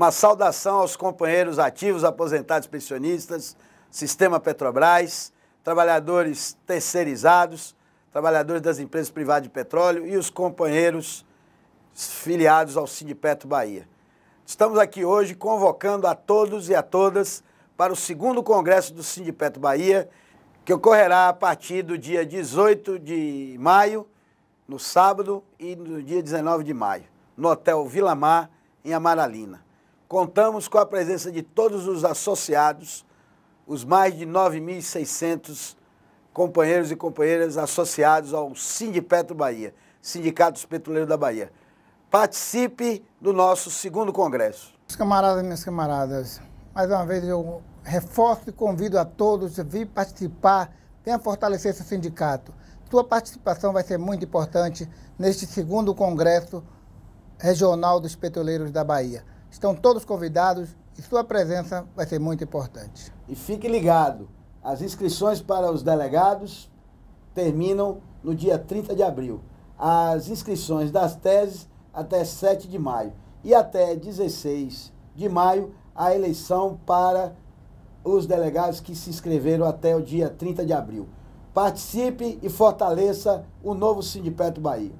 Uma saudação aos companheiros ativos, aposentados, pensionistas, sistema Petrobras, trabalhadores terceirizados, trabalhadores das empresas privadas de petróleo e os companheiros filiados ao Sindipetro Bahia. Estamos aqui hoje convocando a todos e a todas para o segundo congresso do Sindipetro Bahia, que ocorrerá a partir do dia 18 de maio, no sábado, e no dia 19 de maio, no Hotel Vila Mar, em Amaralina. Contamos com a presença de todos os associados, os mais de 9.600 companheiros e companheiras associados ao Sindipetro Bahia, Sindicatos Petroleiros da Bahia. Participe do nosso segundo congresso. Meus camaradas e minhas camaradas, mais uma vez eu reforço e convido a todos a vir participar, venha fortalecer o sindicato. Sua participação vai ser muito importante neste segundo congresso regional dos petroleiros da Bahia. Estão todos convidados e sua presença vai ser muito importante. E fique ligado, as inscrições para os delegados terminam no dia 30 de abril. As inscrições das teses até 7 de maio e até 16 de maio a eleição para os delegados que se inscreveram até o dia 30 de abril. Participe e fortaleça o novo Sindicato Bahia.